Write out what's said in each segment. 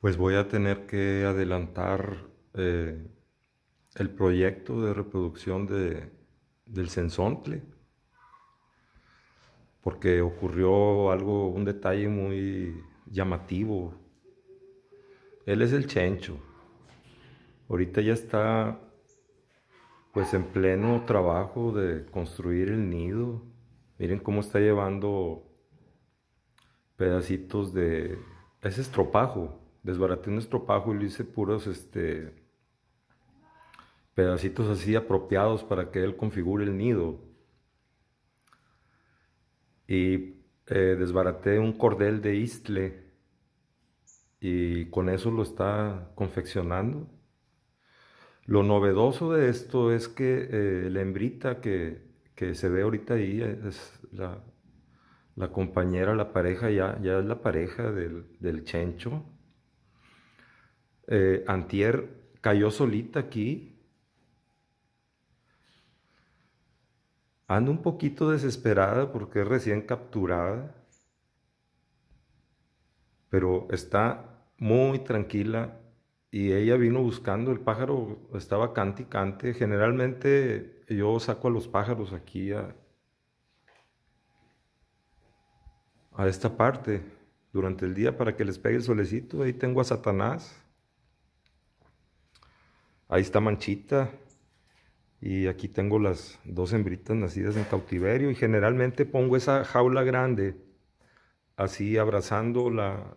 Pues voy a tener que adelantar eh, el proyecto de reproducción de, del sensontle, porque ocurrió algo, un detalle muy llamativo. Él es el chencho. Ahorita ya está pues en pleno trabajo de construir el nido. Miren cómo está llevando pedacitos de... ese estropajo desbaraté nuestro pajo y le hice puros este, pedacitos así apropiados para que él configure el nido. Y eh, desbaraté un cordel de istle y con eso lo está confeccionando. Lo novedoso de esto es que eh, la hembrita que, se ve ahorita ahí es la, compañera, la pareja, ya, ya es la pareja del, del chencho. Eh, antier cayó solita aquí. Ando un poquito desesperada porque es recién capturada, pero está muy tranquila y ella vino buscando, el pájaro estaba cante Generalmente yo saco a los pájaros aquí a, a esta parte durante el día para que les pegue el solecito. Ahí tengo a Satanás. Ahí está Manchita. Y aquí tengo las dos hembritas nacidas en cautiverio. Y generalmente pongo esa jaula grande, así abrazando la,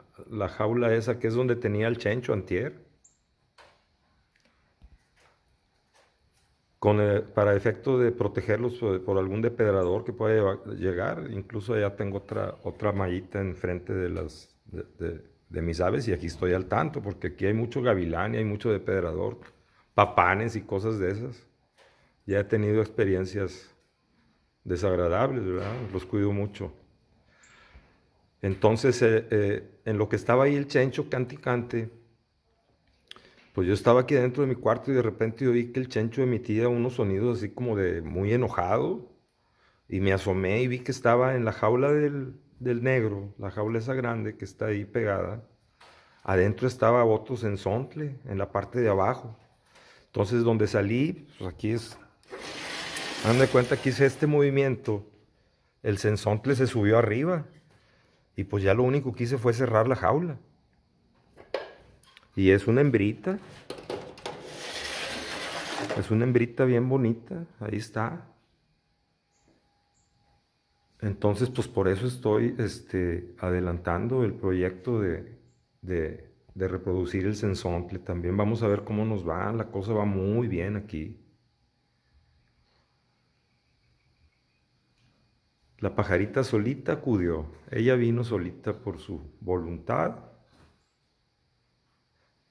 jaula esa que es donde tenía el chencho antier. Con eh, para efecto de protegerlos eh, por, algún depredador que pueda llegar. Incluso ya tengo otra, otra mallita enfrente de, las, de mis aves y aquí estoy al tanto porque aquí hay mucho gavilán y hay mucho depredador papanes y cosas de esas. Ya he tenido experiencias desagradables, ¿verdad? Los cuido mucho. Entonces, eh, eh, en lo que estaba ahí el chencho canticante cante, pues yo estaba aquí dentro de mi cuarto y de repente yo vi que el chencho emitía unos sonidos así como de muy enojado. Y me asomé y vi que estaba en la jaula del, del negro, la jaula esa grande que está ahí pegada. Adentro estaba en Sensontle, en la parte de abajo. Entonces, donde salí, pues aquí es. Dame cuenta aquí hice este movimiento. El sensontle se subió arriba. Y pues ya lo único que hice fue cerrar la jaula. Y es una hembrita. Es una hembrita bien bonita. Ahí está. Entonces, pues por eso estoy este, adelantando el proyecto de de reproducir el sensontle. También vamos a ver cómo nos va. La cosa va muy bien aquí. La pajarita solita acudió. Ella vino solita por su voluntad.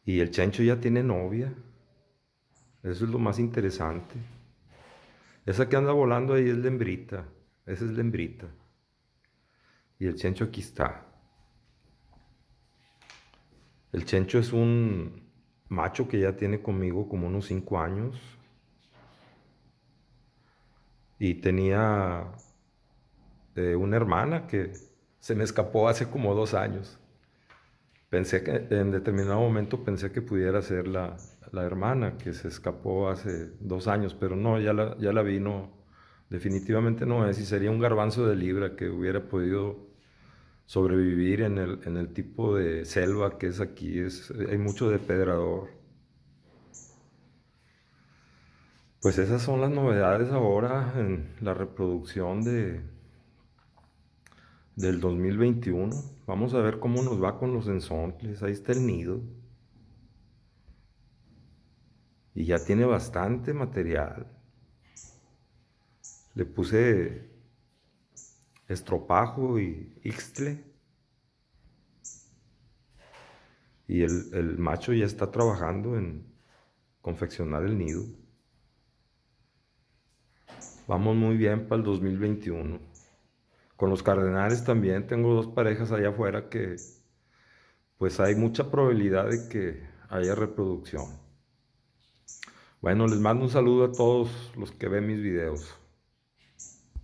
Y el chancho ya tiene novia. Eso es lo más interesante. Esa que anda volando ahí es la Esa es la Y el chancho aquí está. El Chencho es un macho que ya tiene conmigo como unos cinco años. Y tenía eh, una hermana que se me escapó hace como dos años. Pensé que en determinado momento pensé que pudiera ser la, hermana que se escapó hace dos años, pero no, ya la, ya la vi, definitivamente no es, y sería un garbanzo de libra que hubiera podido sobrevivir en el, en el tipo de selva que es aquí. Es, hay mucho depredador. Pues esas son las novedades ahora en la reproducción de, del 2021. Vamos a ver cómo nos va con los ensontles. Ahí está el nido. Y ya tiene bastante material. Le puse estropajo y ixtle. Y el, macho ya está trabajando en confeccionar el nido. Vamos muy bien para el 2021. Con los cardenales también tengo dos parejas allá afuera que pues hay mucha probabilidad de que haya reproducción. Bueno, les mando un saludo a todos los que ven mis videos.